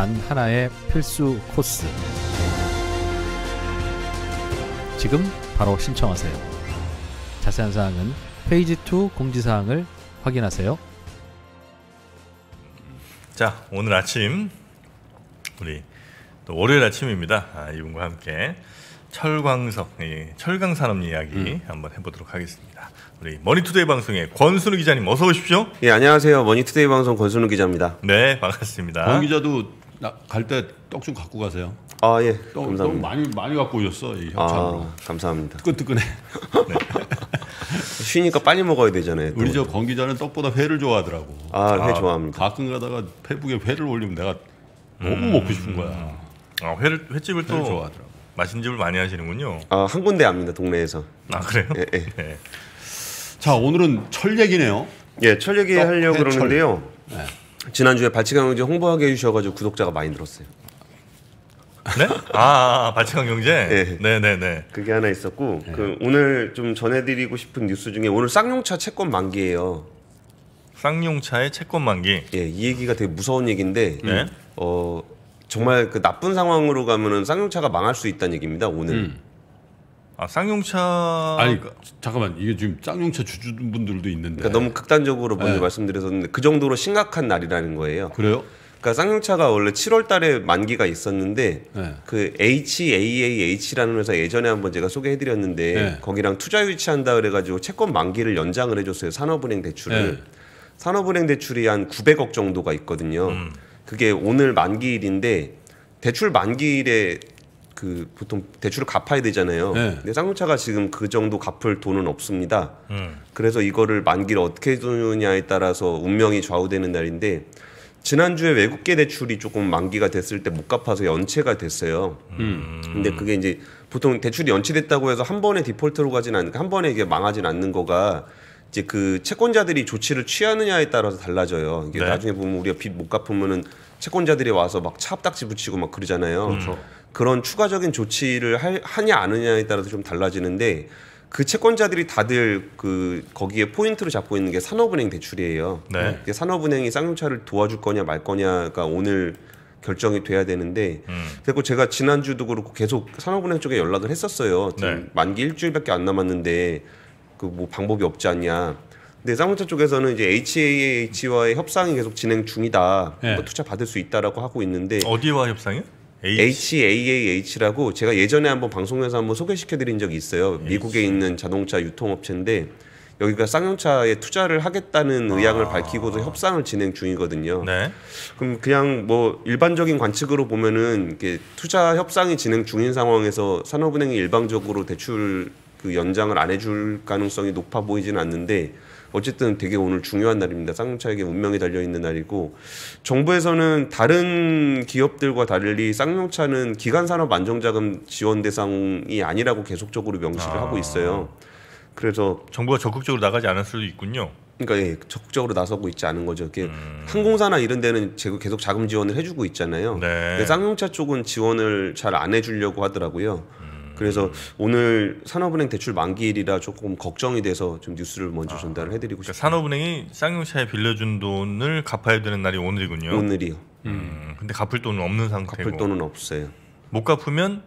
단 하나의 필수 코스. 지금 바로 신청하세요. 자세한 사항은 페이지 2 공지사항을 확인하세요. 자, 오늘 아침 우리 또 월요일 아침입니다. 아, 이분과 함께 철광석, 철강산업 이야기 음. 한번 해보도록 하겠습니다. 우리 머니투데이 방송의 권순우 기자님 어서 오십시오. 예 안녕하세요 머니투데이 방송 권순우 기자입니다. 네 반갑습니다. 권 기자도 나갈때떡좀 갖고 가세요. 아 예. 떡, 감사합니다. 떡 많이 많이 갖고 오셨어 이 아, 협찬으로. 아, 감사합니다. 뜨끈뜨끈해. 네. 쉬니까 빨리 먹어야 되잖아요. 우리 저권 기자는 떡보다 회를 좋아하더라고. 아, 회 아, 좋아합니다. 가끔 가다가 페북에 회를 올리면 내가 너무 음. 먹고 싶은 거야. 아, 회를 횟집을 회를 또 좋아하더라고. 맛있는 집을 많이 하시는군요. 아, 한 군데 압니다. 동네에서. 아, 그래요? 예. 예. 예. 자, 오늘은 예, 철 얘기네요. 예, 철 얘기 하려고 그러는데요. 네. 지난주에 발치강 경제 홍보하게 해주셔가지고 구독자가 많이 늘었어요. 네? 아, 아 발칙한 경제. 예. 네, 네, 네. 그게 하나 있었고 네. 그 오늘 좀 전해드리고 싶은 뉴스 중에 오늘 쌍용차 채권 만기예요. 쌍용차의 채권 만기. 예, 이 얘기가 되게 무서운 얘기인데, 네. 어 정말 그 나쁜 상황으로 가면은 쌍용차가 망할 수 있다는 얘기입니다. 오늘. 음. 아 쌍용차 아니 잠깐만 이게 지금 쌍용차 주주분들도 있는데 그러니까 너무 극단적으로 먼저 네. 말씀드렸었는데 그 정도로 심각한 날이라는 거예요. 그래요? 그러니까 쌍용차가 원래 7월달에 만기가 있었는데 네. 그 HAAH라는 회사 예전에 한번 제가 소개해드렸는데 네. 거기랑 투자 유치한다 그래가지고 채권 만기를 연장을 해줬어요 산업은행 대출을 네. 산업은행 대출이 한 900억 정도가 있거든요. 음. 그게 오늘 만기일인데 대출 만기일에 그 보통 대출을 갚아야 되잖아요. 네. 근데 쌍용차가 지금 그 정도 갚을 돈은 없습니다. 음. 그래서 이거를 만기를 어떻게 두느냐에 따라서 운명이 좌우되는 날인데 지난주에 외국계 대출이 조금 만기가 됐을 때 못 갚아서 연체가 됐어요. 음. 근데 그게 이제 보통 대출이 연체됐다고 해서 한 번에 디폴트로 가진 않는 한 번에 이게 망하진 않는 거가 이제 그 채권자들이 조치를 취하느냐에 따라서 달라져요. 이게 네. 나중에 보면 우리가 빚 못 갚으면은 채권자들이 와서 막 차압딱지 붙이고 막 그러잖아요. 음. 그런 추가적인 조치를 할, 하냐 안느냐에 따라서 좀 달라지는데 그 채권자들이 다들 그 거기에 포인트를 잡고 있는 게 산업은행 대출이에요. 네. 산업은행이 쌍용차를 도와줄 거냐 말 거냐가 오늘 결정이 돼야 되는데 음. 그리고 제가 지난주도 그렇고 계속 산업은행 쪽에 연락을 했었어요. 네. 만기 일주일밖에 안 남았는데 그 뭐 방법이 없지 않냐. 근데 쌍용차 쪽에서는 이제 HAH와의 협상이 계속 진행 중이다. 네. 뭐 투자 받을 수 있다라고 하고 있는데 어디와 협상이요? H. HAAH라고 제가 예전에 한번 방송에서 한번 소개시켜드린 적이 있어요. 미국에 있는 자동차 유통업체인데 여기가 쌍용차에 투자를 하겠다는 아. 의향을 아. 밝히고도 협상을 진행 중이거든요. 네. 그럼 그냥 뭐 일반적인 관측으로 보면은 이게 투자 협상이 진행 중인 상황에서 산업은행이 일방적으로 대출 그 연장을 안 해줄 가능성이 높아 보이지는 않는데 어쨌든 되게 오늘 중요한 날입니다. 쌍용차에게 운명이 달려 있는 날이고 정부에서는 다른 기업들과 달리 쌍용차는 기간 산업 안정 자금 지원 대상이 아니라고 계속적으로 명시를 아. 하고 있어요. 그래서 정부가 적극적으로 나가지 않을 수도 있군요. 그러니까 예, 적극적으로 나서고 있지 않은 거죠. 이게 음. 항공사나 이런 데는 계속 자금 지원을 해주고 있잖아요. 네. 근데 쌍용차 쪽은 지원을 잘 안 해주려고 하더라고요. 그래서 음. 오늘 산업은행 대출 만기일이라 조금 걱정이 돼서 좀 뉴스를 먼저 아, 전달을 해드리고 그러니까 싶습니다. 산업은행이 쌍용차에 빌려준 돈을 갚아야 되는 날이 오늘이군요. 오늘이요. 음, 근데 갚을 돈은 없는 상태고. 갚을 돈은 없어요. 못 갚으면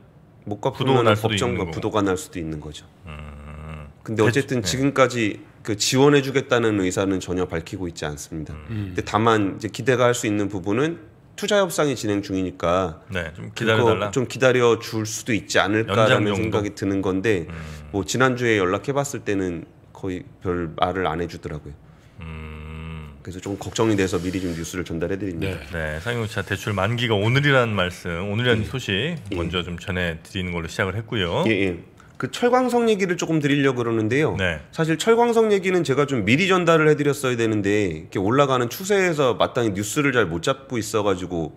못 갚으면 법정과 부도가 날 수도 있는 거죠. 음, 근데 어쨌든 대 네. 지금까지 그 지원해주겠다는 의사는 전혀 밝히고 있지 않습니다. 음. 근데 다만 이제 기대가 할 수 있는 부분은 투자 협상이 진행 중이니까 네, 좀 기다려 좀 기다려 줄 수도 있지 않을까라는 생각이 드는 건데 음. 뭐 지난주에 연락해 봤을 때는 거의 별 말을 안 해주더라고요. 음. 그래서 좀 걱정이 돼서 미리 좀 뉴스를 전달해 드립니다. 네, 네 상용차 대출 만기가 오늘이라는 말씀, 오늘이라는 예. 음. 소식 먼저 예. 좀 전해 드리는 걸로 시작을 했고요. 예, 예. 그 철광석 얘기를 조금 드리려고 그러는데요. 네. 사실 철광석 얘기는 제가 좀 미리 전달을 해드렸어야 되는데 이렇게 올라가는 추세에서 마땅히 뉴스를 잘 못 잡고 있어가지고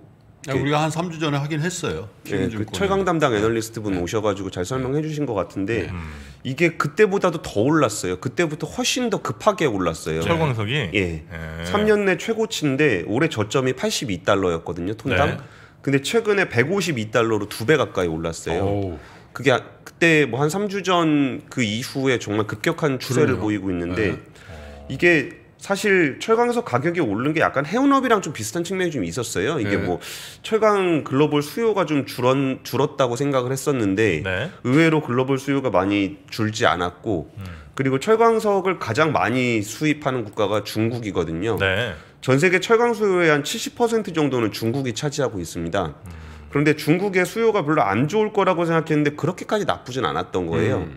네, 우리가 한 3주 전에 하긴 했어요. 네, 그 철강 담당 애널리스트 분 네. 오셔가지고 잘 설명해 주신 것 같은데 네. 음. 이게 그때보다도 더 올랐어요. 그때부터 훨씬 더 급하게 올랐어요. 철광석이? 예. 3년 내 최고치인데 올해 저점이 82달러였거든요. 톤당. 네. 근데 최근에 152달러로 두 배 가까이 올랐어요. 오. 그게 아, 그때 뭐한 3주 전 그 이후에 정말 급격한 추세를 그러요 보이고 있는데 네. 이게 사실 철강에서 가격이 오른 게 약간 해운업이랑 좀 비슷한 측면이 좀 있었어요. 이게 네. 뭐 철강 글로벌 수요가 좀 줄은, 줄었다고 생각을 했었는데 네. 의외로 글로벌 수요가 많이 줄지 않았고 음. 그리고 철강석을 가장 많이 수입하는 국가가 중국이거든요. 네. 전 세계 철강 수요의 한 70% 정도는 중국이 차지하고 있습니다. 음. 그런데 중국의 수요가 별로 안 좋을 거라고 생각했는데 그렇게까지 나쁘진 않았던 거예요. 음.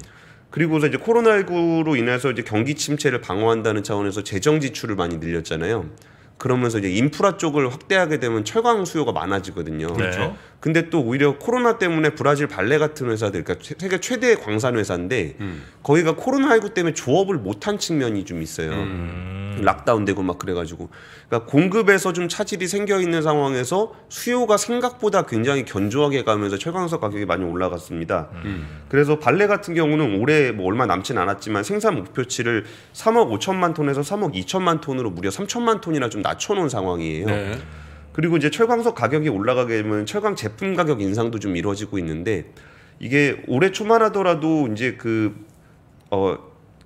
그리고서 이제 코로나19로 인해서 이제 경기 침체를 방어한다는 차원에서 재정 지출을 많이 늘렸잖아요. 그러면서 이제 인프라 쪽을 확대하게 되면 철강 수요가 많아지거든요. 네. 그렇죠. 네. 근데 또 오히려 코로나 때문에 브라질 발레 같은 회사들, 그러니까 세계 최대의 광산 회사인데 음. 거기가 코로나19 때문에 조업을 못한 측면이 좀 있어요. 음. 락다운되고 막 그래가지고 그러니까 공급에서 좀 차질이 생겨 있는 상황에서 수요가 생각보다 굉장히 견조하게 가면서 철광석 가격이 많이 올라갔습니다. 음. 그래서 발레 같은 경우는 올해 뭐 얼마 남진 않았지만 생산 목표치를 3억 5천만 톤에서 3억 2천만 톤으로 무려 3천만 톤이나 좀 낮춰놓은 상황이에요. 네. 그리고 이제 철광석 가격이 올라가게 되면 철광 제품 가격 인상도 좀 이루어지고 있는데 이게 올해 초만 하더라도 이제 그 어,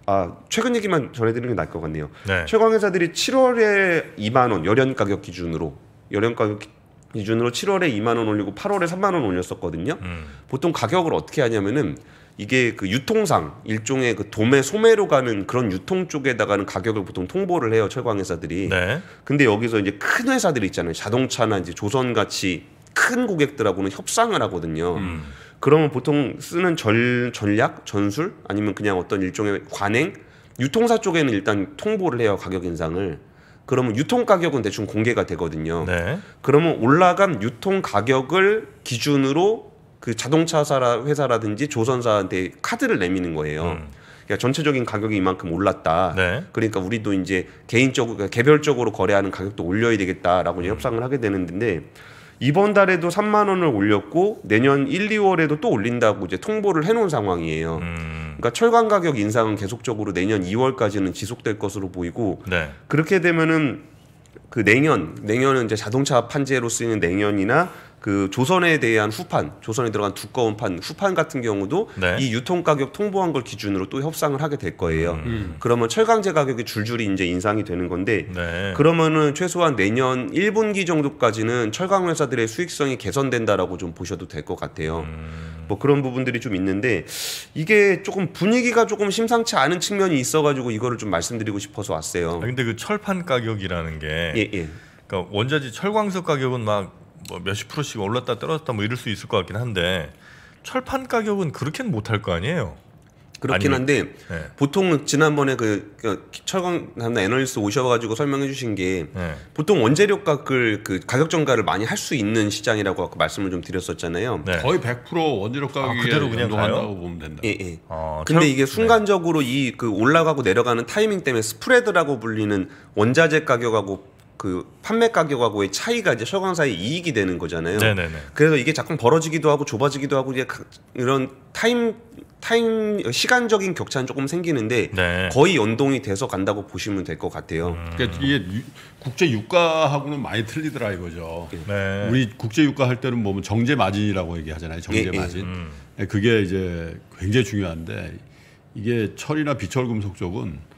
아 최근 얘기만 전해드리는 게 나을 것 같네요. 네. 최강회사들이 7월에 2만 원 열연 가격 기준으로 열연 가격 기준으로 7월에 2만 원 올리고 8월에 3만 원 올렸었거든요. 음. 보통 가격을 어떻게 하냐면은 이게 그 유통상 일종의 그 도매 소매로 가는 그런 유통 쪽에다가는 가격을 보통 통보를 해요 철강 회사들이. 네. 근데 여기서 이제 큰 회사들 있잖아요 자동차나 이제 조선 같이 큰 고객들하고는 협상을 하거든요. 음. 그러면 보통 쓰는 전, 전략, 전술 아니면 그냥 어떤 일종의 관행 유통사 쪽에는 일단 통보를 해요 가격 인상을. 그러면 유통 가격은 대충 공개가 되거든요. 네. 그러면 올라간 유통 가격을 기준으로 그 자동차 회사라든지 조선사한테 카드를 내미는 거예요. 음. 그러니까 전체적인 가격이 이만큼 올랐다. 네. 그러니까 우리도 이제 개인적으로 개별적으로 거래하는 가격도 올려야 되겠다라고 이 음. 협상을 하게 되는데 이번 달에도 3만 원을 올렸고 내년 1, 2월에도 또 올린다고 이제 통보를 해놓은 상황이에요. 음. 그러니까 철강 가격 인상은 계속적으로 내년 2월까지는 지속될 것으로 보이고 네. 그렇게 되면은 그 내년 내년은 이제 자동차 판재로 쓰이는 내년이나 그 조선에 대한 후판, 조선에 들어간 두꺼운 판, 후판 같은 경우도 네. 이 유통 가격 통보한 걸 기준으로 또 협상을 하게 될 거예요. 음. 음. 그러면 철강제 가격이 줄줄이 이제 인상이 되는 건데 네. 그러면은 최소한 내년 1분기 정도까지는 철강 회사들의 수익성이 개선된다라고 좀 보셔도 될 것 같아요. 음. 뭐 그런 부분들이 좀 있는데 이게 조금 분위기가 조금 심상치 않은 측면이 있어가지고 이거를 좀 말씀드리고 싶어서 왔어요. 아, 근데 그 철판 가격이라는 게 예, 예. 그니까 원자재 철광석 가격은 막뭐 몇십 프로씩 올랐다 떨어졌다 뭐 이럴 수 있을 것 같긴 한데 철판 가격은 그렇게는 못할 거 아니에요. 그렇긴 아니 한데 네. 보통 지난번에 그, 그 철강 담당 애널리스트 오셔가지고 설명해 주신 게 네. 보통 원재료 가을그 가격 정가를 많이 할 수 있는 시장이라고 아까 말씀을 좀 드렸었잖아요. 네. 거의 100% 원재료 가격이 아, 그대로 그냥 한다고 보면 된다. 예, 예. 아, 근데 철... 이게 네. 순간적으로 이 그 올라가고 내려가는 타이밍 때문에 스프레드라고 불리는 원자재 가격하고 그 판매 가격하고의 차이가 이제 소강사의 이익이 되는 거잖아요. 네네네. 그래서 이게 자꾸 벌어지기도 하고 좁아지기도 하고 이제 이런 타임 타임 시간적인 격차는 조금 생기는데 네. 거의 연동이 돼서 간다고 보시면 될 것 같아요. 음. 그러니까 이게 유, 국제 유가하고는 많이 틀리더라 이거죠. 네. 우리 국제 유가 할 때는 뭐 정제 마진이라고 얘기하잖아요. 정제 예, 예. 마진. 예. 음. 네, 그게 이제 굉장히 중요한데 이게 철이나 비철 금속 쪽은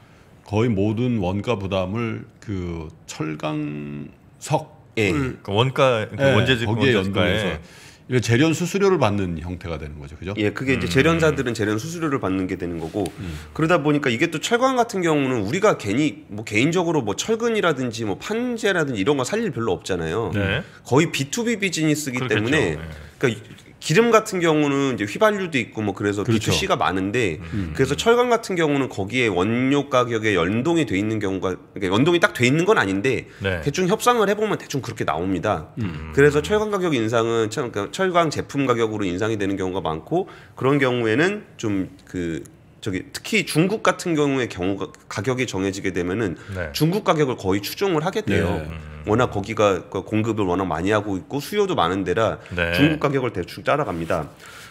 거의 모든 원가 부담을 그 철강석 예. 그 원가 그 예, 원재지 거기에 연동해서 예. 이런 재련 수수료를 받는 형태가 되는 거죠, 그죠? 예, 그게 이제 음. 재련사들은 재련 수수료를 받는 게 되는 거고 음. 그러다 보니까 이게 또 철강 같은 경우는 우리가 괜히 뭐 개인적으로 뭐 철근이라든지 뭐 판재라든지 이런 거 살 일 별로 없잖아요. 네. 거의 B2B 비즈니스기 때문에 네. 그러니까 기름 같은 경우는 이제 휘발유도 있고 뭐 그래서 그렇죠. B2C가 많은데 음, 음, 음. 그래서 철강 같은 경우는 거기에 원료 가격에 연동이 돼 있는 경우가 그러니까 연동이 딱 돼 있는 건 아닌데 네. 대충 협상을 해보면 대충 그렇게 나옵니다. 음. 음 그래서 철강 가격 인상은 참 그러니까 철강 제품 가격으로 인상이 되는 경우가 많고 그런 경우에는 좀그 저기 특히 중국 같은 경우에 경우가 가격이 정해지게 되면은 네. 중국 가격을 거의 추종을 하게 돼요. 네. 워낙 거기가 그 공급을 워낙 많이 하고 있고 수요도 많은 데라 네. 중국 가격을 대충 따라갑니다.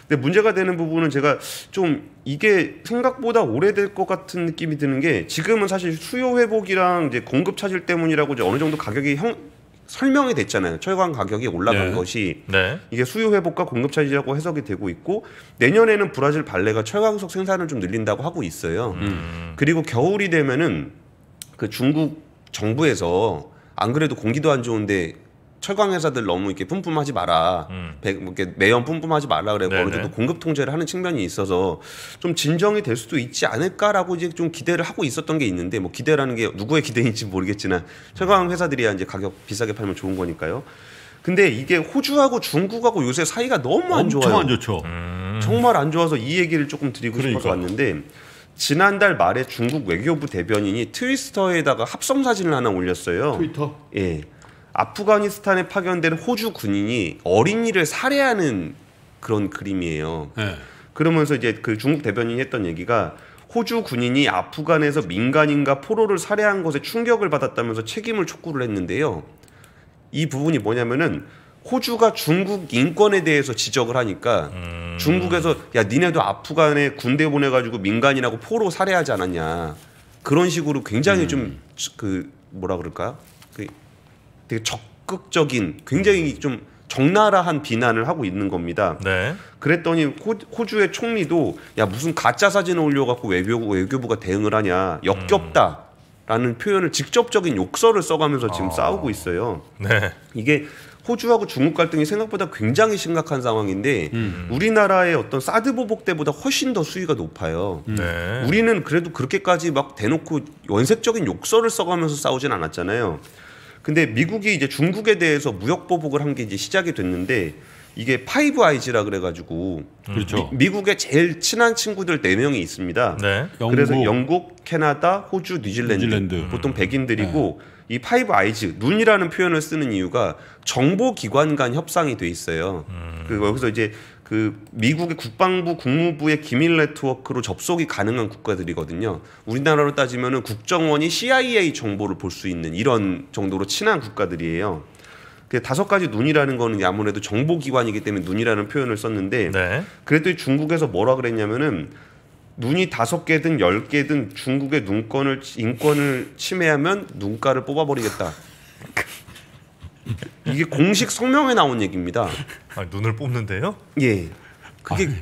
근데 문제가 되는 부분은 제가 좀 이게 생각보다 오래될 것 같은 느낌이 드는 게 지금은 사실 수요 회복이랑 이제 공급 차질 때문이라고 이제 어느 정도 가격이 형 설명이 됐잖아요. 철강 가격이 올라간 네. 것이 네. 이게 수요 회복과 공급 차질이라고 해석이 되고 있고 내년에는 브라질 발레가 철광석 생산을 좀 늘린다고 하고 있어요. 음. 그리고 겨울이 되면은 그 중국 정부에서 안 그래도 공기도 안 좋은데 철강 회사들 너무 이렇게 뿜뿜하지 마라. 음. 배, 뭐 이렇게 매연 뿜뿜하지 말라 그래. 네네. 어느 정도 공급 통제를 하는 측면이 있어서 좀 진정이 될 수도 있지 않을까라고 이제 좀 기대를 하고 있었던 게 있는데 뭐 기대라는 게 누구의 기대인지 모르겠지만 철강 회사들이야 이제 가격 비싸게 팔면 좋은 거니까요. 근데 이게 호주하고 중국하고 요새 사이가 너무 안 좋아요. 안 좋죠. 음. 정말 안 좋아서 이 얘기를 조금 드리고 그러니까. 싶어서 왔는데 지난달 말에 중국 외교부 대변인이 트위스터에다가 합성 사진을 하나 올렸어요. 트위터? 예. 아프가니스탄에 파견된 호주 군인이 어린이를 살해하는 그런 그림이에요. 네. 그러면서 이제 그 중국 대변인이 했던 얘기가 호주 군인이 아프간에서 민간인과 포로를 살해한 것에 충격을 받았다면서 책임을 촉구를 했는데요. 이 부분이 뭐냐면은 호주가 중국 인권에 대해서 지적을 하니까 음... 중국에서 야 니네도 아프간에 군대 보내가지고 민간인하고 포로 살해하지 않았냐 그런 식으로 굉장히 음... 좀그 뭐라 그럴까 되게 적극적인 굉장히 좀 적나라한 비난을 하고 있는 겁니다. 네. 그랬더니 호, 주의 총리도 야 무슨 가짜 사진을 올려갖고 외교부 외교부가 대응을 하냐 역겹다라는 음. 표현을 직접적인 욕설을 써가면서 지금 아. 싸우고 있어요. 네. 이게 호주하고 중국 갈등이 생각보다 굉장히 심각한 상황인데 음. 우리나라의 어떤 사드 보복 때보다 훨씬 더 수위가 높아요. 네. 우리는 그래도 그렇게까지 막 대놓고 원색적인 욕설을 써가면서 싸우진 않았잖아요. 근데 미국이 이제 중국에 대해서 무역 보복을 한 게 이제 시작이 됐는데 이게 파이브 아이즈라 그래가지고 그렇죠. 미, 국의 제일 친한 친구들 네 명이 있습니다. 네. 영국, 그래서 영국, 캐나다, 호주, 뉴질랜드, 뉴질랜드. 보통 음. 백인들이고 네. 이 파이브 아이즈 눈이라는 표현을 쓰는 이유가 정보 기관 간 협상이 돼 있어요. 음. 그리고 여기서 이제 그 미국의 국방부 국무부의 기밀 네트워크로 접속이 가능한 국가들이거든요. 우리나라로 따지면은 국정원이 CIA 정보를 볼 수 있는 이런 정도로 친한 국가들이에요. 그 다섯 가지 눈이라는 거는 아무래도 정보기관이기 때문에 눈이라는 표현을 썼는데 네. 그랬더 중국에서 뭐라 그랬냐면은 눈이 다섯 개든 열 개든 중국의 눈권을 인권을 침해하면 눈가를 뽑아버리겠다. 이게 공식 성명에 나온 얘기입니다. 아 눈을 뽑는데요? 예. 그게 아니,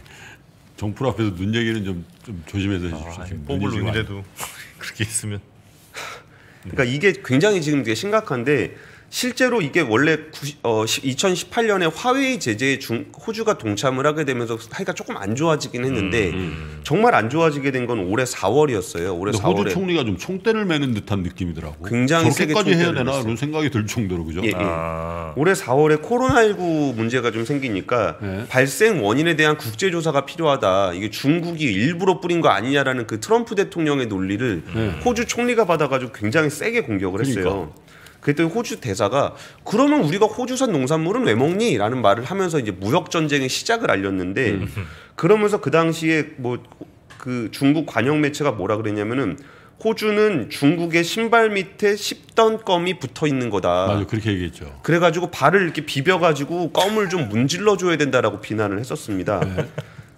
정풀 앞에서 눈 얘기는 좀, 좀 조심해서 해주십시오. 아, 뽑을 눈이라도 그렇게 있으면. 그러니까 이게 굉장히 지금 되게 심각한데 실제로 이게 원래 90, 어, 2018년에 화웨이 제재에 중, 호주가 동참을 하게 되면서 사이가 조금 안 좋아지긴 했는데 음, 음, 음. 정말 안 좋아지게 된 건 올해 4월이었어요. 올해 4월에 호주 총리가 좀 총대를 매는 듯한 느낌이더라고. 굉장히 저게까지 해야 되나 그런 생각이 들 정도로 그죠? 예, 예. 아. 올해 4월에 코로나19 문제가 좀 생기니까 예. 발생 원인에 대한 국제 조사가 필요하다. 이게 중국이 일부러 뿌린 거 아니냐라는 그 트럼프 대통령의 논리를 네. 호주 총리가 받아가지고 굉장히 세게 공격을 그러니까. 했어요. 그랬더니 호주 대사가 그러면 우리가 호주산 농산물은 왜 먹니? 라는 말을 하면서 이제 무역 전쟁의 시작을 알렸는데 음. 그러면서 그 당시에 뭐 그 중국 관영 매체가 뭐라 그랬냐면은 호주는 중국의 신발 밑에 씹던 껌이 붙어 있는 거다. 맞아, 그렇게 얘기했죠. 그래가지고 발을 이렇게 비벼가지고 껌을 좀 문질러 줘야 된다라고 비난을 했었습니다. 네.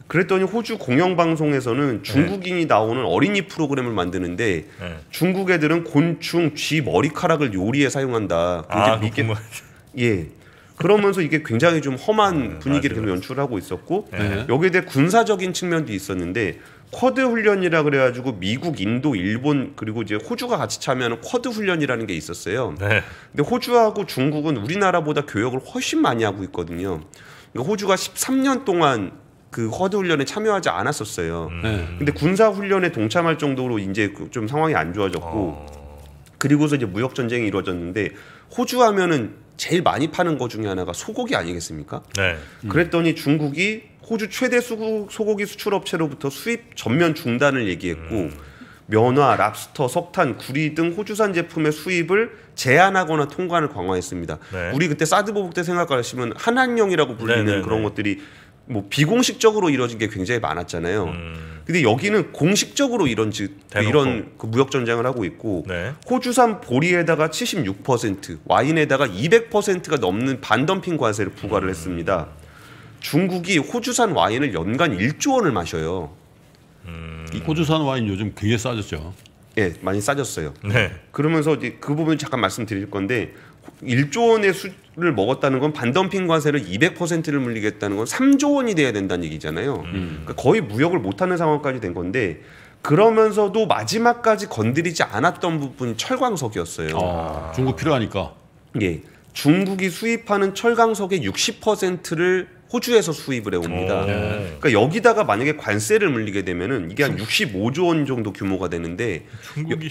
그랬더니 호주 공영방송에서는 네. 중국인이 네. 나오는 어린이 프로그램을 만드는데 네. 중국 애들은 곤충, 쥐 머리카락을 요리에 사용한다. 아, 믿게... 예. 그러면서 이게 굉장히 좀 험한 네, 분위기를 계속 연출하고 있었고 네. 네. 여기에 대해 군사적인 측면도 있었는데 쿼드 훈련이라 그래가지고 미국, 인도, 일본 그리고 이제 호주가 같이 참여하는 쿼드 훈련이라는 게 있었어요. 근데 호주하고 중국은 우리나라보다 교역을 훨씬 많이 하고 있거든요. 그러니까 호주가 13년 동안 그 허드 훈련에 참여하지 않았었어요. 음. 네. 근데 군사 훈련에 동참할 정도로 이제 그 좀 상황이 안 좋아졌고 어. 그리고서 이제 무역 전쟁이 이루어졌는데 호주 하면은 제일 많이 파는 거 중에 하나가 소고기 아니겠습니까? 네. 음. 그랬더니 중국이 호주 최대 수 소고기 수출 업체로부터 수입 전면 중단을 얘기했고 음. 면화, 랍스터, 석탄, 구리 등 호주산 제품의 수입을 제한하거나 통관을 강화했습니다. 네. 우리 그때 사드 보복 때 생각하시면 한한령이라고 불리는 네네네. 네, 그런 네. 것들이 뭐 비공식적으로 이루어진 게 굉장히 많았잖아요. 음. 근데 여기는 공식적으로 이런 즉 이런 그 무역 전쟁을 하고 있고 네. 호주산 보리에다가 76% 와인에다가 200%가 넘는 반덤핑 과세를 부과를 음. 했습니다. 중국이 호주산 와인을 연간 1조 원을 마셔요. 음. 호주산 와인 요즘 굉장히 싸졌죠. 예, 많이 싸졌어요. 네. 그러면서 이제 그 부분 잠깐 말씀드릴 건데 1조 원의 수를 먹었다는 건 반덤핑 관세를 200%를 물리겠다는 건 3조 원이 돼야 된다는 얘기잖아요. 음. 그러니까 거의 무역을 못하는 상황까지 된 건데 그러면서도 마지막까지 건드리지 않았던 부분이 철광석이었어요. 아, 중국 필요하니까. 예. 중국이 수입하는 철광석의 60%를 호주에서 수입을 해옵니다. 오, 어, 네. 그러니까 여기다가 만약에 관세를 물리게 되면은 이게 한 65조 원 정도 규모가 되는데 중국이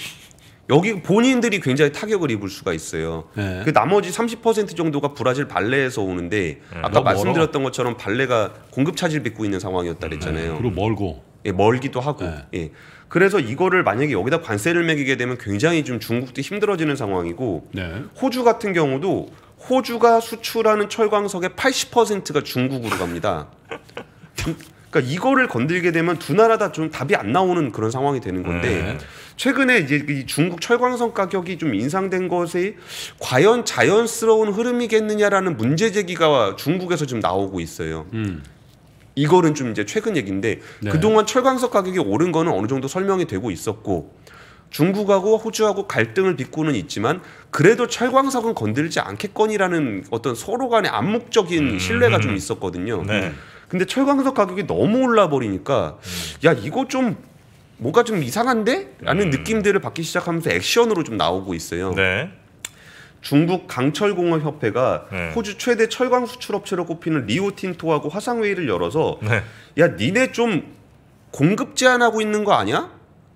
여기 본인들이 굉장히 타격을 입을 수가 있어요. 네. 그 나머지 30% 정도가 브라질 발레에서 오는데 네. 아까 말씀드렸던 멀어. 것처럼 발레가 공급 차질 빚고 있는 상황이었다 그랬잖아요. 네. 그리고 멀고. 예, 멀기도 하고. 네. 예. 그래서 이거를 만약에 여기다 관세를 매기게 되면 굉장히 좀 중국도 힘들어지는 상황이고 네. 호주 같은 경우도 호주가 수출하는 철광석의 80%가 중국으로 갑니다. 그러니까 이거를 건들게 되면 두 나라 다 좀 답이 안 나오는 그런 상황이 되는 건데 네. 최근에 이제 이 중국 철광석 가격이 좀 인상된 것에 과연 자연스러운 흐름이겠느냐라는 문제 제기가 중국에서 좀 나오고 있어요. 음. 이거는 좀 이제 최근 얘기인데 네. 그동안 철광석 가격이 오른 거는 어느 정도 설명이 되고 있었고 중국하고 호주하고 갈등을 빚고는 있지만 그래도 철광석은 건들지 않겠거니라는 어떤 서로 간의 암묵적인 음. 신뢰가 좀 음. 있었거든요. 네. 근데 철광석 가격이 너무 올라 버리니까 야 이거 좀 뭔가 좀 이상한데? 라는 음. 느낌들을 받기 시작하면서 액션으로 좀 나오고 있어요. 네. 중국 강철공업협회가 네. 호주 최대 철강 수출업체로 꼽히는 리오틴토하고 화상회의를 열어서 네. 야 니네 좀 공급 제한하고 있는 거 아니야?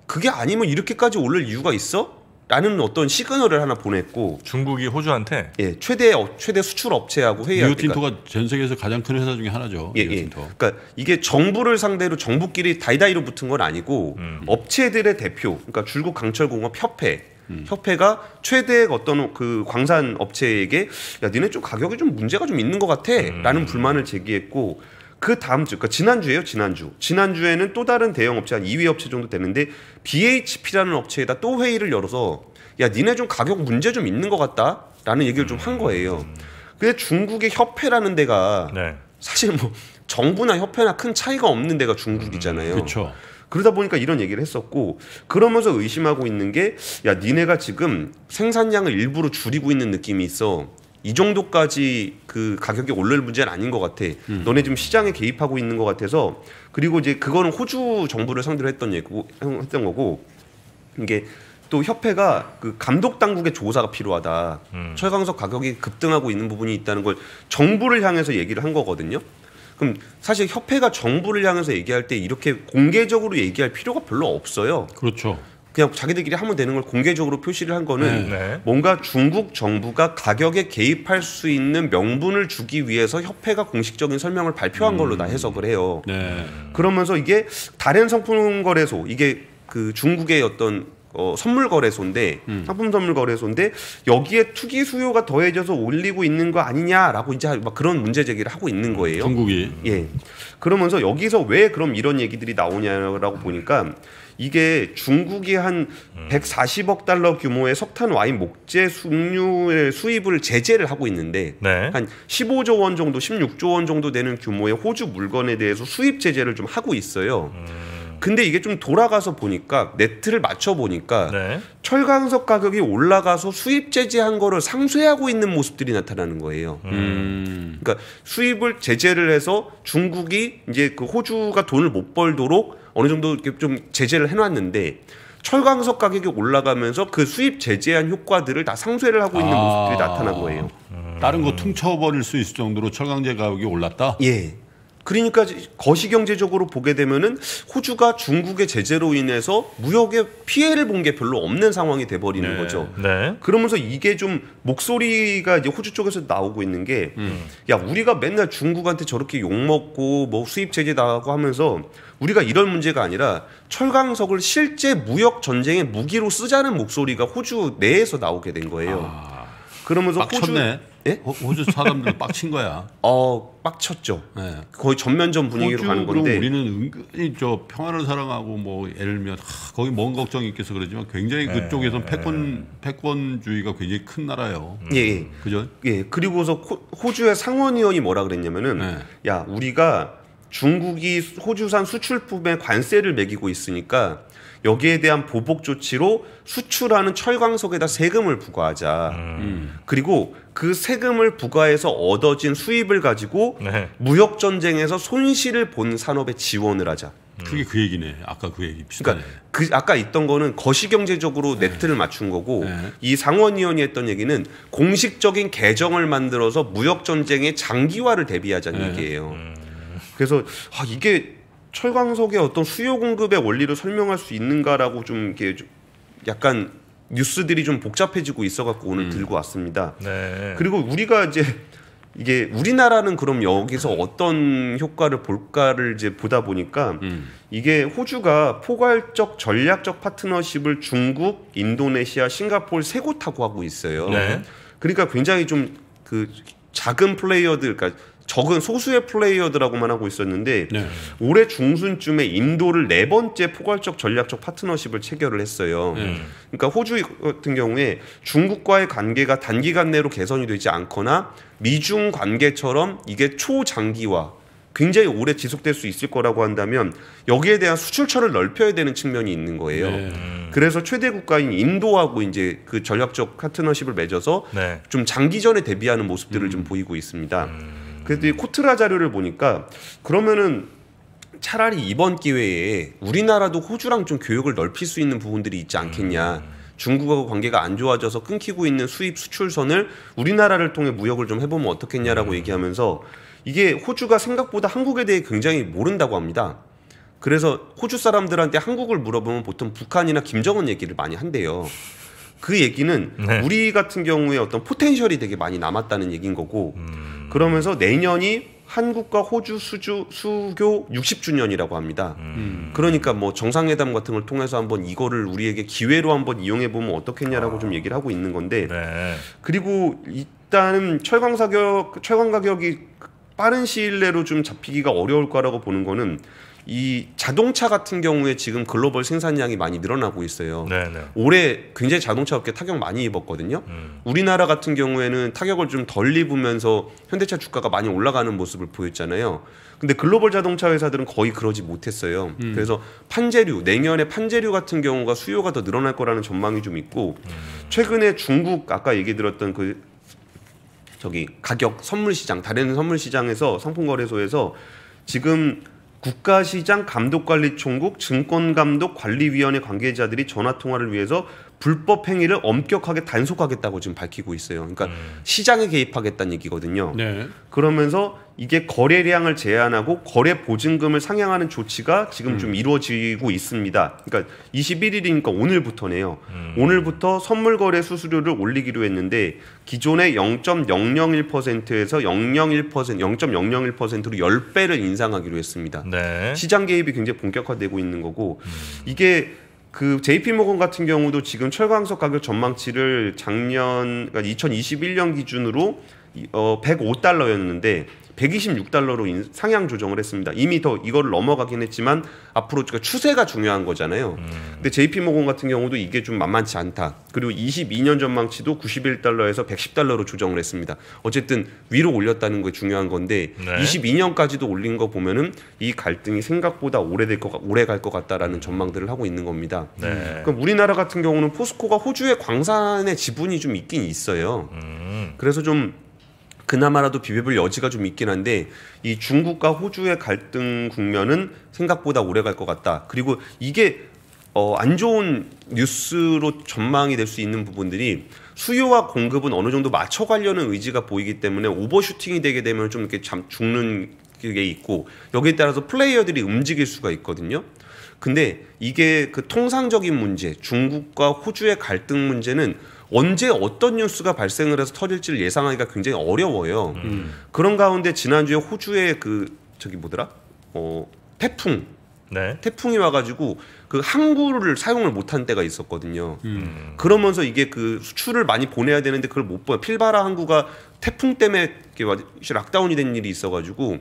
그게 아니면 이렇게까지 오를 이유가 있어? 라는 어떤 시그널을 하나 보냈고 중국이 호주한테 예 최대 최대 수출 업체하고 회의할 뉴틴토가 전 세계에서 가장 큰 회사 중에 하나죠. 예, 예. 그러니까 이게 정부를 상대로 정부끼리 다이다이로 붙은 건 아니고 음. 업체들의 대표 그러니까 줄곧 강철공업 협회 음. 협회가 최대 어떤 그 광산 업체에게 야 니네 좀 가격이 좀 문제가 좀 있는 것 같아라는 음. 불만을 제기했고 그 다음 주, 그러니까 지난주에요 지난주. 지난주에는 또 다른 대형 업체 한 2위 업체 정도 되는데 BHP라는 업체에다 또 회의를 열어서 야, 니네 좀 가격 문제 좀 있는 것 같다라는 얘기를 좀 한 거예요. 음. 근데 중국의 협회라는 데가 네. 사실 뭐 정부나 협회나 큰 차이가 없는 데가 중국이잖아요. 음, 그렇죠. 그러다 보니까 이런 얘기를 했었고 그러면서 의심하고 있는 게 야 니네가 지금 생산량을 일부러 줄이고 있는 느낌이 있어. 이 정도까지 그 가격이 오를 문제는 아닌 것 같아. 음. 너네 지금 시장에 개입하고 있는 것 같아서 그리고 이제 그거는 호주 정부를 상대로 했던 얘기고 했던 거고 이게 또 협회가 그 감독 당국의 조사가 필요하다. 음. 철광석 가격이 급등하고 있는 부분이 있다는 걸 정부를 향해서 얘기를 한 거거든요. 그럼 사실 협회가 정부를 향해서 얘기할 때 이렇게 공개적으로 얘기할 필요가 별로 없어요. 그렇죠. 그냥 자기들끼리 하면 되는 걸 공개적으로 표시를 한 거는 네. 네. 뭔가 중국 정부가 가격에 개입할 수 있는 명분을 주기 위해서 협회가 공식적인 설명을 발표한 걸로 나 음. 해석을 해요. 네. 그러면서 이게 다른 상품 거래소 이게 그 중국의 어떤 어, 선물 거래소인데 음. 상품 선물 거래소인데 여기에 투기 수요가 더해져서 올리고 있는 거 아니냐라고 이제 막 그런 문제 제기를 하고 있는 거예요. 중국이 예 그러면서 여기서 왜 그럼 이런 얘기들이 나오냐라고 보니까 이게 중국이 한 140억 달러 규모의 석탄 와인 목재 숙류의 수입을 제재를 하고 있는데 네. 한 15조 원 정도, 16조 원 정도 되는 규모의 호주 물건에 대해서 수입 제재를 좀 하고 있어요. 음. 근데 이게 좀 돌아가서 보니까 네트를 맞춰 보니까 네. 철광석 가격이 올라가서 수입 제재한 거를 상쇄하고 있는 모습들이 나타나는 거예요. 음. 음. 그러니까 수입을 제재를 해서 중국이 이제 그 호주가 돈을 못 벌도록 어느 정도 이렇게 좀 제재를 해놨는데 철광석 가격이 올라가면서 그 수입 제재한 효과들을 다 상쇄를 하고 있는 아. 모습들이 나타난 거예요. 음. 다른 거 퉁쳐버릴 수 있을 정도로 철강제 가격이 올랐다. 예. 그러니까 거시경제적으로 보게 되면은 호주가 중국의 제재로 인해서 무역에 피해를 본 게 별로 없는 상황이 돼 버리는 네. 거죠. 네. 그러면서 이게 좀 목소리가 이제 호주 쪽에서 나오고 있는 게야 음. 우리가 맨날 중국한테 저렇게 욕 먹고 뭐 수입 제재 당고 하면서 우리가 이런 문제가 아니라 철강석을 실제 무역 전쟁의 무기로 쓰자는 목소리가 호주 내에서 나오게 된 거예요. 아, 그러면서 호주 쳤네. 예? 호주 어, 사람들 빡친 거야. 어, 빡쳤죠. 네. 거의 전면전 분위기로 가는 건데. 우리는 은근히 저 평화를 사랑하고 뭐 예를 들면 하, 거기 뭔 걱정이 있겠어 그러지만 굉장히 네. 그쪽에선 네. 패권 패권주의가 굉장히 큰 나라예요. 음. 예, 예. 그죠? 예. 그리고서 호, 호주의 상원 의원이 뭐라 그랬냐면은 네. 야 우리가 중국이 호주산 수출품에 관세를 매기고 있으니까 여기에 대한 보복 조치로 수출하는 철광석에다 세금을 부과하자. 음. 그리고 그 세금을 부과해서 얻어진 수입을 가지고 네. 무역 전쟁에서 손실을 본 산업에 지원을 하자. 음. 그게 그 얘기네. 아까 그 얘기 비슷하네. 그러니까 그 아까 있던 거는 거시경제적으로 네. 트를 맞춘 거고 네. 이 상원 의원이 했던 얘기는 공식적인 개정을 만들어서 무역 전쟁의 장기화를 대비하자는 네. 얘기예요. 음. 그래서 아, 이게 철광석의 어떤 수요 공급의 원리를 설명할 수 있는가라고 좀 이렇게 약간 뉴스들이 좀 복잡해지고 있어갖고 오늘 음. 들고 왔습니다. 네. 그리고 우리가 이제 이게 우리나라는 그럼 여기서 어떤 효과를 볼까를 이제 보다 보니까 음. 이게 호주가 포괄적 전략적 파트너십을 중국, 인도네시아, 싱가폴 세 곳하고 하고 있어요. 네. 그러니까 굉장히 좀 그 작은 플레이어들, 그러니까 적은 소수의 플레이어들하고만 하고 있었는데 네. 올해 중순쯤에 인도를 네 번째 포괄적 전략적 파트너십을 체결을 했어요. 네. 그러니까 호주 같은 경우에 중국과의 관계가 단기간 내로 개선이 되지 않거나 미중 관계처럼 이게 초장기화 굉장히 오래 지속될 수 있을 거라고 한다면 여기에 대한 수출처를 넓혀야 되는 측면이 있는 거예요. 네. 그래서 최대 국가인 인도하고 이제 그 전략적 파트너십을 맺어서 네. 좀 장기전에 대비하는 모습들을 음. 좀 보이고 있습니다. 음. 그래도 이 코트라 자료를 보니까 그러면은 차라리 이번 기회에 우리나라도 호주랑 좀 교역을 넓힐 수 있는 부분들이 있지 않겠냐. 음. 중국하고 관계가 안 좋아져서 끊기고 있는 수입 수출선을 우리나라를 통해 무역을 좀 해보면 어떻겠냐라고 음. 얘기하면서 이게 호주가 생각보다 한국에 대해 굉장히 모른다고 합니다. 그래서 호주 사람들한테 한국을 물어보면 보통 북한이나 김정은 얘기를 많이 한대요. 그 얘기는 네. 우리 같은 경우에 어떤 포텐셜이 되게 많이 남았다는 얘기인 거고 음. 그러면서 내년이 한국과 호주 수주 수교 60주년이라고 합니다. 음. 그러니까 뭐 정상회담 같은 걸 통해서 한번 이거를 우리에게 기회로 한번 이용해 보면 어떻겠냐라고 아. 좀 얘기를 하고 있는 건데 네. 그리고 일단 철강 사격 철강 가격이 빠른 시일 내로 좀 잡히기가 어려울 거라고 보는 거는 이 자동차 같은 경우에 지금 글로벌 생산량이 많이 늘어나고 있어요. 네네. 네. 올해 굉장히 자동차 업계 타격 많이 입었거든요. 음. 우리나라 같은 경우에는 타격을 좀 덜 입으면서 현대차 주가가 많이 올라가는 모습을 보였잖아요. 근데 글로벌 자동차 회사들은 거의 그러지 못했어요. 음. 그래서 판재류 내년에 판재류 같은 경우가 수요가 더 늘어날 거라는 전망이 좀 있고 음. 최근에 중국 아까 얘기 들었던 그 저기 가격 선물 시장 다른 선물 시장에서 상품 거래소에서 지금 국가시장 감독관리총국 증권감독관리위원회 관계자들이 전화 통화를 위해서 불법 행위를 엄격하게 단속하겠다고 지금 밝히고 있어요. 그러니까 음. 시장에 개입하겠다는 얘기거든요. 네. 그러면서 이게 거래량을 제한하고 거래 보증금을 상향하는 조치가 지금 음. 좀 이루어지고 있습니다. 그러니까 21일이니까 오늘부터네요. 음. 오늘부터 선물 거래 수수료를 올리기로 했는데 기존의 0.001%에서 0.01% 0.001%로 10배를 인상하기로 했습니다. 네. 시장 개입이 굉장히 본격화되고 있는 거고 음. 이게 그 JP 모건 같은 경우도 지금 철광석 가격 전망치를 작년 그러니까 2021년 기준으로 어 105달러였는데 126달러로 인, 상향 조정을 했습니다. 이미 더 이걸 넘어가긴 했지만 앞으로 그러니까 추세가 중요한 거잖아요. 음. 근데 JP 모건 같은 경우도 이게 좀 만만치 않다. 그리고 22년 전망치도 91달러에서 110달러로 조정을 했습니다. 어쨌든 위로 올렸다는 게 중요한 건데 네. 22년까지도 올린 거 보면은 이 갈등이 생각보다 오래될 것 오래 갈 것 같다라는 전망들을 하고 있는 겁니다. 네. 그럼 그러니까 우리나라 같은 경우는 포스코가 호주의 광산에 지분이 좀 있긴 있어요. 음. 그래서 좀 그나마라도 비벼볼 여지가 좀 있긴 한데 이 중국과 호주의 갈등 국면은 생각보다 오래 갈 것 같다. 그리고 이게 어, 안 좋은 뉴스로 전망이 될 수 있는 부분들이 수요와 공급은 어느 정도 맞춰가려는 의지가 보이기 때문에 오버슈팅이 되게 되면 좀 이렇게 잠 죽는 게 있고 여기에 따라서 플레이어들이 움직일 수가 있거든요. 근데 이게 그 통상적인 문제, 중국과 호주의 갈등 문제는 언제 어떤 뉴스가 발생을 해서 터질지를 예상하기가 굉장히 어려워요. 음. 음. 그런 가운데 지난주에 호주의 그 저기 뭐더라? 어, 태풍. 네. 태풍이 와가지고 그 항구를 사용을 못한 때가 있었거든요. 음. 음. 그러면서 이게 그 수출을 많이 보내야 되는데 그걸 못 보여. 필바라 항구가 태풍 때문에 이렇게 락다운이 된 일이 있어가지고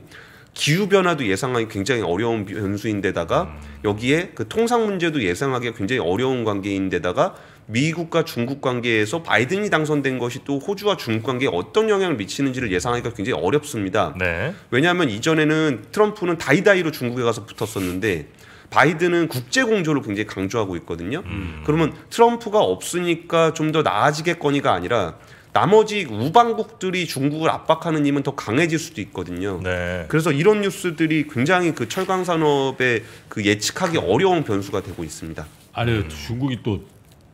기후 변화도 예상하기 굉장히 어려운 변수인데다가 음. 여기에 그 통상 문제도 예상하기가 굉장히 어려운 관계인데다가 미국과 중국 관계에서 바이든이 당선된 것이 또 호주와 중국 관계에 어떤 영향을 미치는지를 예상하기가 굉장히 어렵습니다. 네. 왜냐하면 이전에는 트럼프는 다이다이로 중국에 가서 붙었었는데 바이든은 국제 공조를 굉장히 강조하고 있거든요. 음. 그러면 트럼프가 없으니까 좀 더 나아지겠거니가 아니라 나머지 우방국들이 중국을 압박하는 힘은 더 강해질 수도 있거든요. 네. 그래서 이런 뉴스들이 굉장히 그 철강 산업에 그 예측하기 어려운 변수가 되고 있습니다. 아니 음. 중국이 또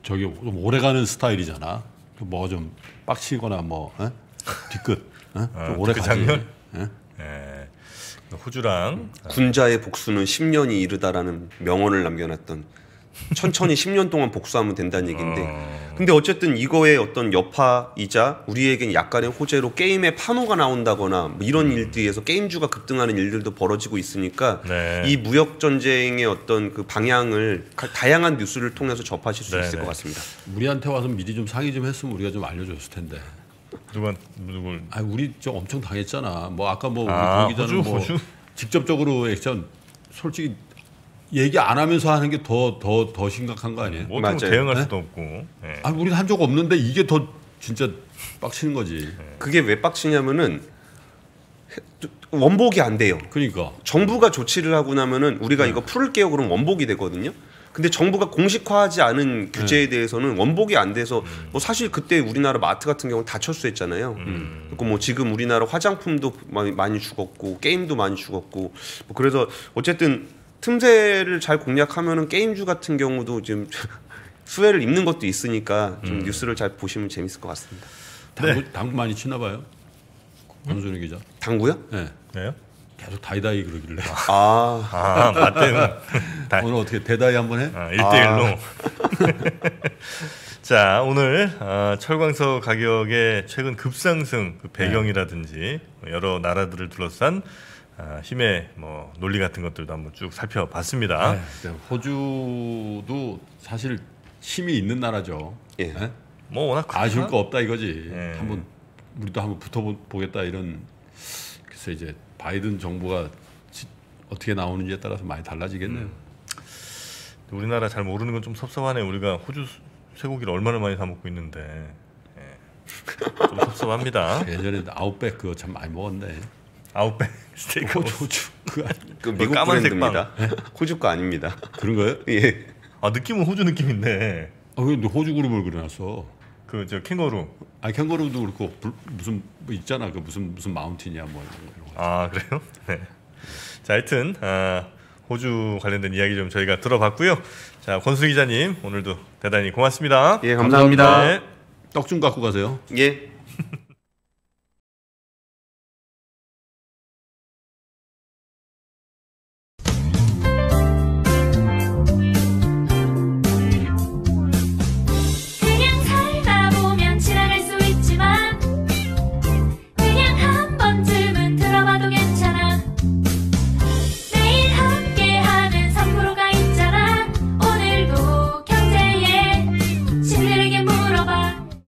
저기 좀 오래가는 스타일이잖아. 뭐 좀 빡치거나 뭐 에? 어? 뒤끝 에? 어, 아, 오래 어? 예. 네. 그 장면. 예. 호주랑 아. 군자의 복수는 10년이 이르다라는 명언을 남겨놨던 천천히 10년 동안 복수하면 된다는 얘기인데 어. 근데 어쨌든 이거의 어떤 여파이자 우리에겐 약간의 호재로 게임의 판호가 나온다거나 뭐 이런 음. 일들에서 게임주가 급등하는 일들도 벌어지고 있으니까 네. 이 무역 전쟁의 어떤 그 방향을 다양한 뉴스를 통해서 접하실 수 네네. 있을 네. 것 같습니다. 우리한테 와서 미리 좀 상의 좀 했으면 우리가 좀 알려줬을 텐데. 누가 누굴? 아 우리 저 엄청 당했잖아. 뭐 아까 뭐 우리 아, 뭐 기자는 호주, 뭐 호주? 직접적으로 액션 솔직히 얘기 안 하면서 하는 게 더 더더 더, 더 심각한 거 아니에요? 뭐 어떻게 대응할 네? 수도 없고. 네. 예. 아니 우리한 적 없는데 이게 더 진짜 빡치는 거지. 그게 왜 빡치냐면은 원복이 안 돼요. 그러니까 정부가 조치를 하고 나면은 우리가 네. 이거 풀을게요 그럼 원복이 되거든요. 근데 정부가 공식화하지 않은 규제에 네. 대해서는 원복이 안 돼서 음. 뭐 사실 그때 우리나라 마트 같은 경우는 다 철수했잖아요. 음. 음. 그리고 뭐 지금 우리나라 화장품도 많이, 많이 죽었고 게임도 많이 죽었고 뭐 그래서 어쨌든 틈새를 잘 공략하면은 게임주 같은 경우도 지금 수혜를 입는 것도 있으니까 좀 음. 뉴스를 잘 보시면 재밌을 것 같습니다. 당구, 네. 당구 많이 치나 봐요. 권순희 기자. 당구요? 네. 왜요? 계속 다이다이 그러길래. 아, 아 맞대는. 오늘 어떻게 대다이 한번 해? 아, 1대1로. 아. 자, 오늘 아, 철광석 가격의 최근 급상승 그 배경이라든지 여러 나라들을 둘러싼 아, 힘의 뭐 논리 같은 것들도 한번 쭉 살펴봤습니다. 네, 네 호주도 사실 힘이 있는 나라죠. 예. 네? 뭐 워낙 아쉬울 거 없다 이거지. 예. 한번 우리도 한번 붙어보겠다 이런 그래서 이제 바이든 정부가 지, 어떻게 나오는지에 따라서 많이 달라지겠네요. 음. 우리나라 잘 모르는 건 좀 섭섭하네. 우리가 호주 쇠고기를 얼마나 많이 사 먹고 있는데 예. 좀 섭섭합니다. 예전에 아웃백 그거 참 많이 먹었네. 아웃백 스테이크 호주, 호주. 그, 그 미국 까만색 브입니다 호주 거 아닙니다. 그런거예요 예. 아 느낌은 호주 느낌인데. 아왜 호주 그룹을 그려놨어? 그 저 캥거루. 아 캥거루도 그렇고 불, 무슨 뭐 있잖아 그 무슨 무슨 마운틴이야 뭐 이런 거. 아 그래요? 네. 자 하여튼 아, 호주 관련된 이야기 좀 저희가 들어봤고요. 자 권수 기자님 오늘도 대단히 고맙습니다. 예 감사합니다. 감사합니다. 네. 떡좀 갖고 가세요. 예.